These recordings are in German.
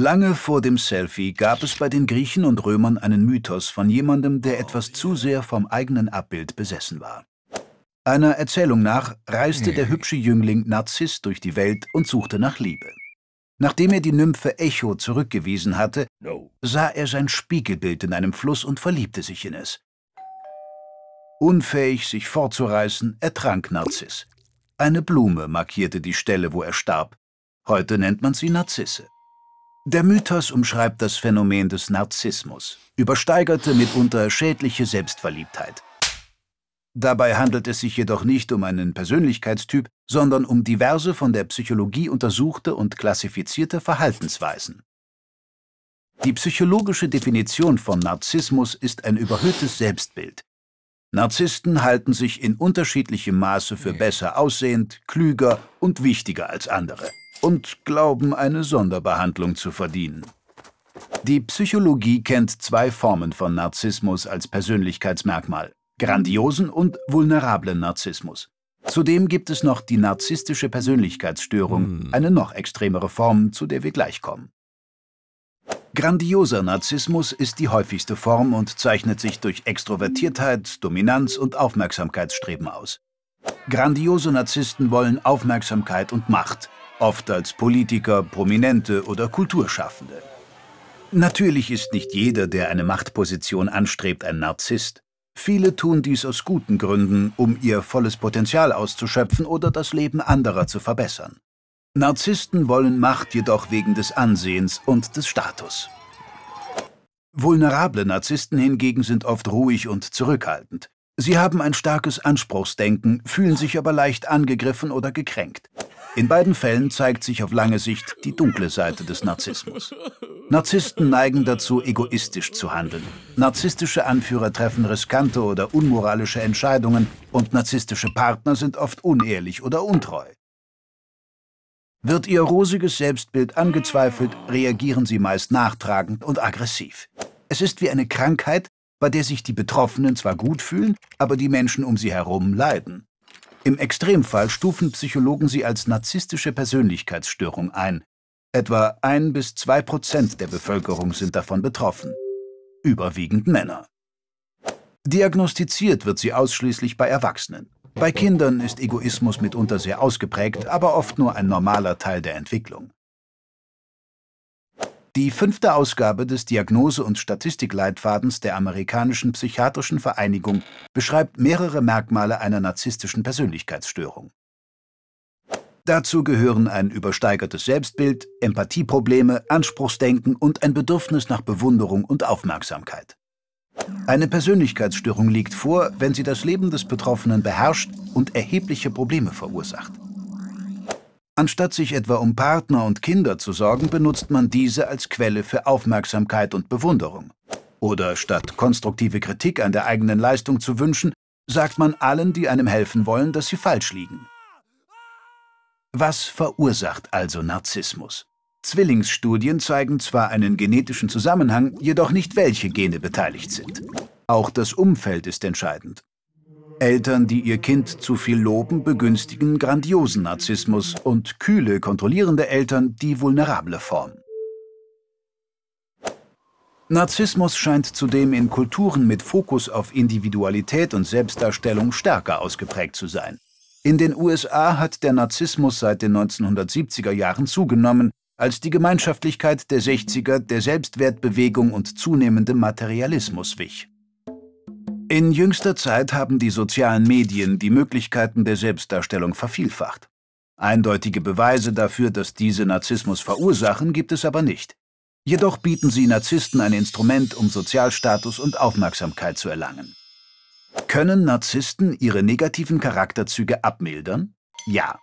Lange vor dem Selfie gab es bei den Griechen und Römern einen Mythos von jemandem, der etwas zu sehr vom eigenen Abbild besessen war. Einer Erzählung nach reiste der hübsche Jüngling Narziss durch die Welt und suchte nach Liebe. Nachdem er die Nymphe Echo zurückgewiesen hatte, sah er sein Spiegelbild in einem Fluss und verliebte sich in es. Unfähig, sich fortzureißen, ertrank Narziss. Eine Blume markierte die Stelle, wo er starb. Heute nennt man sie Narzisse. Der Mythos umschreibt das Phänomen des Narzissmus, übersteigerte, mitunter schädliche Selbstverliebtheit. Dabei handelt es sich jedoch nicht um einen Persönlichkeitstyp, sondern um diverse von der Psychologie untersuchte und klassifizierte Verhaltensweisen. Die psychologische Definition von Narzissmus ist ein überhöhtes Selbstbild. Narzissten halten sich in unterschiedlichem Maße für besser aussehend, klüger und wichtiger als andere und glauben, eine Sonderbehandlung zu verdienen. Die Psychologie kennt zwei Formen von Narzissmus als Persönlichkeitsmerkmal, grandiosen und vulnerablen Narzissmus. Zudem gibt es noch die narzisstische Persönlichkeitsstörung, hm. eine noch extremere Form, zu der wir gleich kommen. Grandioser Narzissmus ist die häufigste Form und zeichnet sich durch Extrovertiertheit, Dominanz und Aufmerksamkeitsstreben aus. Grandiose Narzissten wollen Aufmerksamkeit und Macht, oft als Politiker, Prominente oder Kulturschaffende. Natürlich ist nicht jeder, der eine Machtposition anstrebt, ein Narzisst. Viele tun dies aus guten Gründen, um ihr volles Potenzial auszuschöpfen oder das Leben anderer zu verbessern. Narzissten wollen Macht jedoch wegen des Ansehens und des Status. Vulnerable Narzissten hingegen sind oft ruhig und zurückhaltend. Sie haben ein starkes Anspruchsdenken, fühlen sich aber leicht angegriffen oder gekränkt. In beiden Fällen zeigt sich auf lange Sicht die dunkle Seite des Narzissmus. Narzissten neigen dazu, egoistisch zu handeln. Narzisstische Anführer treffen riskante oder unmoralische Entscheidungen und narzisstische Partner sind oft unehrlich oder untreu. Wird ihr rosiges Selbstbild angezweifelt, reagieren sie meist nachtragend und aggressiv. Es ist wie eine Krankheit, bei der sich die Betroffenen zwar gut fühlen, aber die Menschen um sie herum leiden. Im Extremfall stufen Psychologen sie als narzisstische Persönlichkeitsstörung ein. Etwa ein bis zwei Prozent der Bevölkerung sind davon betroffen. Überwiegend Männer. Diagnostiziert wird sie ausschließlich bei Erwachsenen. Bei Kindern ist Egoismus mitunter sehr ausgeprägt, aber oft nur ein normaler Teil der Entwicklung. Die fünfte Ausgabe des Diagnose- und Statistikleitfadens der amerikanischen Psychiatrischen Vereinigung beschreibt mehrere Merkmale einer narzisstischen Persönlichkeitsstörung. Dazu gehören ein übersteigertes Selbstbild, Empathieprobleme, Anspruchsdenken und ein Bedürfnis nach Bewunderung und Aufmerksamkeit. Eine Persönlichkeitsstörung liegt vor, wenn sie das Leben des Betroffenen beherrscht und erhebliche Probleme verursacht. Anstatt sich etwa um Partner und Kinder zu sorgen, benutzt man diese als Quelle für Aufmerksamkeit und Bewunderung. Oder statt konstruktive Kritik an der eigenen Leistung zu wünschen, sagt man allen, die einem helfen wollen, dass sie falsch liegen. Was verursacht also Narzissmus? Zwillingsstudien zeigen zwar einen genetischen Zusammenhang, jedoch nicht, welche Gene beteiligt sind. Auch das Umfeld ist entscheidend. Eltern, die ihr Kind zu viel loben, begünstigen grandiosen Narzissmus und kühle, kontrollierende Eltern die vulnerable Form. Narzissmus scheint zudem in Kulturen mit Fokus auf Individualität und Selbstdarstellung stärker ausgeprägt zu sein. In den USA hat der Narzissmus seit den 1970er Jahren zugenommen, als die Gemeinschaftlichkeit der 60er der Selbstwertbewegung und zunehmendem Materialismus wich. In jüngster Zeit haben die sozialen Medien die Möglichkeiten der Selbstdarstellung vervielfacht. Eindeutige Beweise dafür, dass diese Narzissmus verursachen, gibt es aber nicht. Jedoch bieten sie Narzissten ein Instrument, um Sozialstatus und Aufmerksamkeit zu erlangen. Können Narzissten ihre negativen Charakterzüge abmildern? Ja.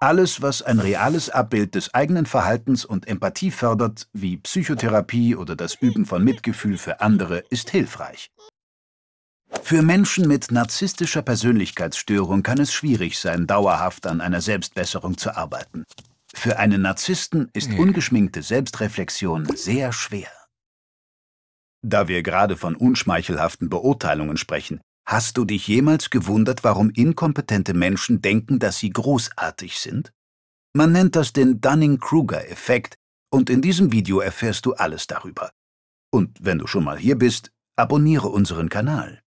Alles, was ein reales Abbild des eigenen Verhaltens und Empathie fördert, wie Psychotherapie oder das Üben von Mitgefühl für andere, ist hilfreich. Für Menschen mit narzisstischer Persönlichkeitsstörung kann es schwierig sein, dauerhaft an einer Selbstbesserung zu arbeiten. Für einen Narzissten ist ungeschminkte Selbstreflexion sehr schwer. Da wir gerade von unschmeichelhaften Beurteilungen sprechen, hast du dich jemals gewundert, warum inkompetente Menschen denken, dass sie großartig sind? Man nennt das den Dunning-Kruger-Effekt und in diesem Video erfährst du alles darüber. Und wenn du schon mal hier bist, abonniere unseren Kanal.